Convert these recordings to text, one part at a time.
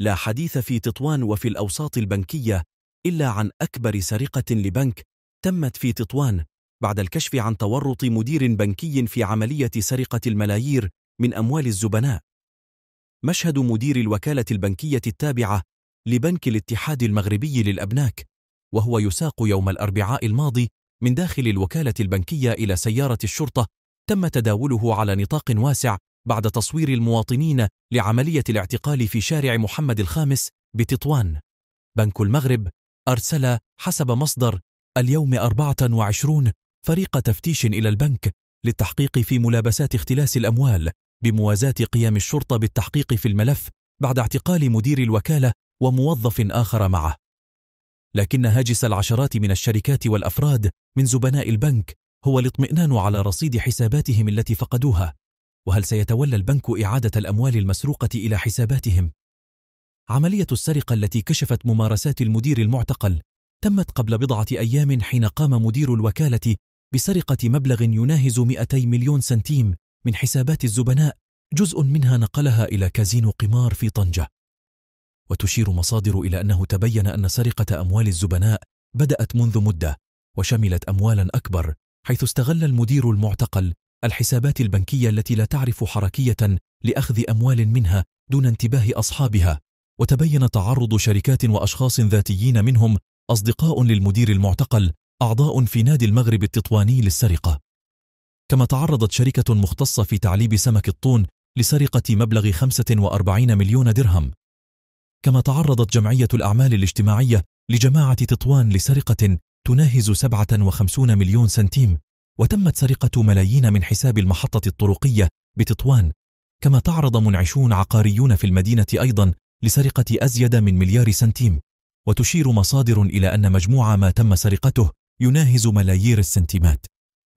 لا حديث في تطوان وفي الأوساط البنكية إلا عن أكبر سرقة لبنك تمت في تطوان بعد الكشف عن تورط مدير بنكي في عملية سرقة الملايير من أموال الزبناء. مشهد مدير الوكالة البنكية التابعة لبنك الاتحاد المغربي للأبناك وهو يساق يوم الأربعاء الماضي من داخل الوكالة البنكية إلى سيارة الشرطة تم تداوله على نطاق واسع بعد تصوير المواطنين لعملية الاعتقال في شارع محمد الخامس بتطوان بنك المغرب أرسل حسب مصدر اليوم 24 فريق تفتيش إلى البنك للتحقيق في ملابسات اختلاس الأموال بموازاة قيام الشرطة بالتحقيق في الملف بعد اعتقال مدير الوكالة وموظف آخر معه لكن هاجس العشرات من الشركات والأفراد من زبناء البنك هو الاطمئنان على رصيد حساباتهم التي فقدوها وهل سيتولى البنك إعادة الأموال المسروقة إلى حساباتهم؟ عملية السرقة التي كشفت ممارسات المدير المعتقل تمت قبل بضعة أيام حين قام مدير الوكالة بسرقة مبلغ يناهز 200 مليون سنتيم من حسابات الزبناء جزء منها نقلها إلى كازينو قمار في طنجة وتشير مصادر إلى أنه تبين أن سرقة أموال الزبناء بدأت منذ مدة وشملت أموالا أكبر حيث استغل المدير المعتقل الحسابات البنكية التي لا تعرف حركية لأخذ أموال منها دون انتباه أصحابها وتبين تعرض شركات وأشخاص ذاتيين منهم أصدقاء للمدير المعتقل أعضاء في نادي المغرب التطواني للسرقة كما تعرضت شركة مختصة في تعليب سمك الطون لسرقة مبلغ 45 مليون درهم كما تعرضت جمعية الأعمال الاجتماعية لجماعة تطوان لسرقة تناهز 57 مليون سنتيم وتمت سرقة ملايين من حساب المحطة الطرقية بتطوان كما تعرض منعشون عقاريون في المدينة أيضا لسرقة أزيد من مليار سنتيم وتشير مصادر إلى أن مجموع ما تم سرقته يناهز ملايير السنتيمات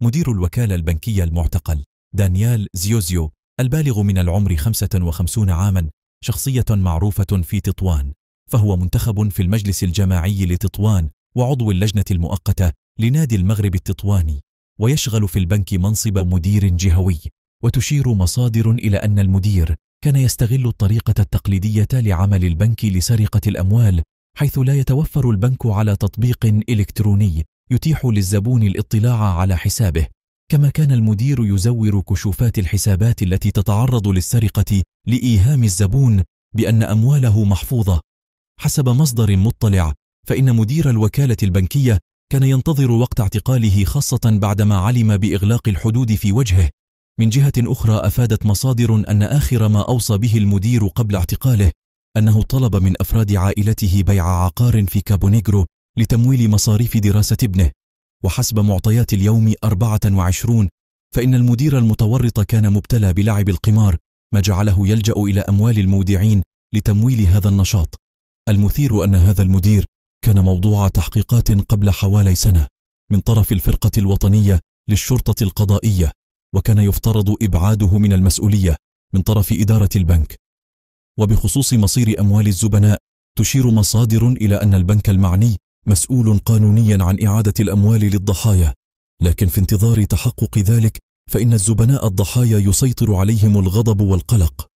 مدير الوكالة البنكية المعتقل دانيال زيوزيو البالغ من العمر 55 عاما شخصية معروفة في تطوان فهو منتخب في المجلس الجماعي لتطوان وعضو اللجنة المؤقتة لنادي المغرب التطواني ويشغل في البنك منصب مدير جهوي وتشير مصادر إلى أن المدير كان يستغل الطريقة التقليدية لعمل البنك لسرقة الأموال حيث لا يتوفر البنك على تطبيق إلكتروني يتيح للزبون الاطلاع على حسابه كما كان المدير يزور كشوفات الحسابات التي تتعرض للسرقة لإيهام الزبون بأن أمواله محفوظة حسب مصدر مطلع فإن مدير الوكالة البنكية كان ينتظر وقت اعتقاله خاصة بعدما علم بإغلاق الحدود في وجهه من جهة أخرى أفادت مصادر أن آخر ما أوصى به المدير قبل اعتقاله أنه طلب من أفراد عائلته بيع عقار في كابونيغرو لتمويل مصاريف دراسة ابنه وحسب معطيات اليوم 24 فإن المدير المتورط كان مبتلى بلعب القمار ما جعله يلجأ إلى أموال المودعين لتمويل هذا النشاط المثير أن هذا المدير كان موضوع تحقيقات قبل حوالي سنة من طرف الفرقة الوطنية للشرطة القضائية وكان يفترض إبعاده من المسؤولية من طرف إدارة البنك وبخصوص مصير أموال الزبناء تشير مصادر إلى أن البنك المعني مسؤول قانونيا عن إعادة الأموال للضحايا لكن في انتظار تحقق ذلك فإن الزبناء الضحايا يسيطر عليهم الغضب والقلق